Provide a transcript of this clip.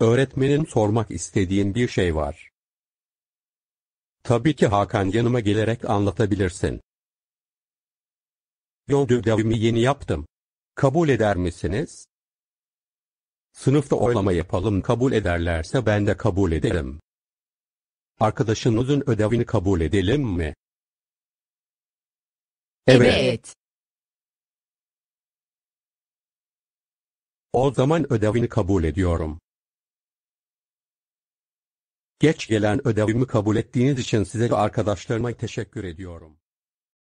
Öğretmenin sormak istediğin bir şey var. Tabii ki Hakan yanıma gelerek anlatabilirsin. Yol ödevimi yeni yaptım. Kabul eder misiniz? Sınıfta oylama yapalım kabul ederlerse ben de kabul ederim. Arkadaşınızın ödevini kabul edelim mi? Evet. evet. O zaman ödevini kabul ediyorum. Geç gelen ödevimi kabul ettiğiniz için size ve arkadaşlarıma teşekkür ediyorum.